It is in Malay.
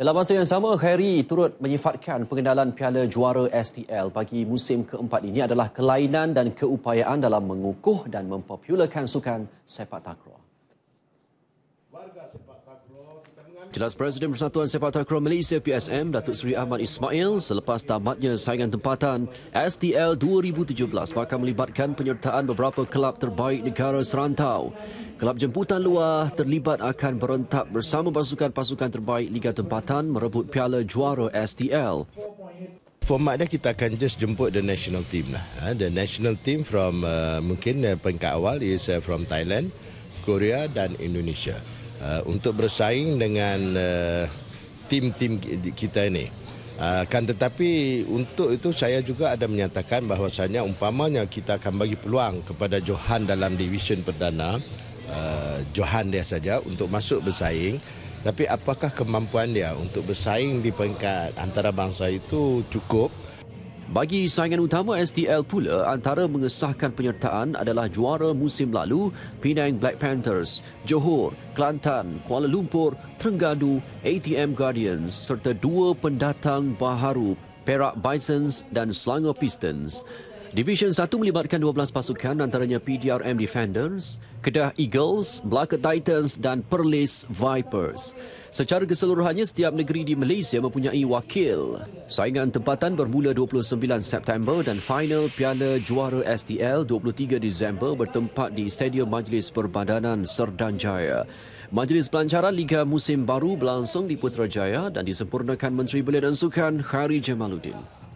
Dalam masa yang sama, Harry turut menyifatkan pengendalian Piala Juara STL bagi musim keempat ini adalah kelainan dan keupayaan dalam mengukuh dan mempopularkan sukan sepak takraw. Warga sepak Jelas Presiden Persatuan Sepak Takraw Malaysia PSM Datuk Seri Ahmad Ismail selepas tamatnya saingan tempatan STL 2017 bakal melibatkan penyertaan beberapa kelab terbaik negara serantau. Kelab jemputan luar terlibat akan berentap bersama pasukan-pasukan terbaik Liga Tempatan merebut piala juara STL. Format dia kita akan just jemput the national team lah. Ha, the national team from uh, mungkin uh, peringkat awal is uh, from Thailand, Korea dan Indonesia. Uh, untuk bersaing dengan uh, tim-tim kita ini. Akan uh, kan tetapi untuk itu saya juga ada menyatakan bahawasanya umpamanya kita akan bagi peluang kepada Johan dalam division perdana uh, Johan dia saja untuk masuk bersaing tapi apakah kemampuan dia untuk bersaing di peringkat antarabangsa itu cukup bagi saingan utama STL pula, antara mengesahkan penyertaan adalah juara musim lalu Penang Black Panthers, Johor, Kelantan, Kuala Lumpur, Terengganu, ATM Guardians serta dua pendatang baharu Perak Bisons dan Selangor Pistons. Division 1 melibatkan 12 pasukan antaranya PDRM Defenders, Kedah Eagles, Black Titans dan Perlis Vipers. Secara keseluruhannya, setiap negeri di Malaysia mempunyai wakil. Saingan tempatan bermula 29 September dan final Piala Juara STL 23 Disember bertempat di Stadium Majlis Perbadanan Jaya. Majlis pelancaran Liga Musim Baru berlangsung di Putrajaya dan disempurnakan Menteri Belia dan Sukan Khairi Jamaluddin.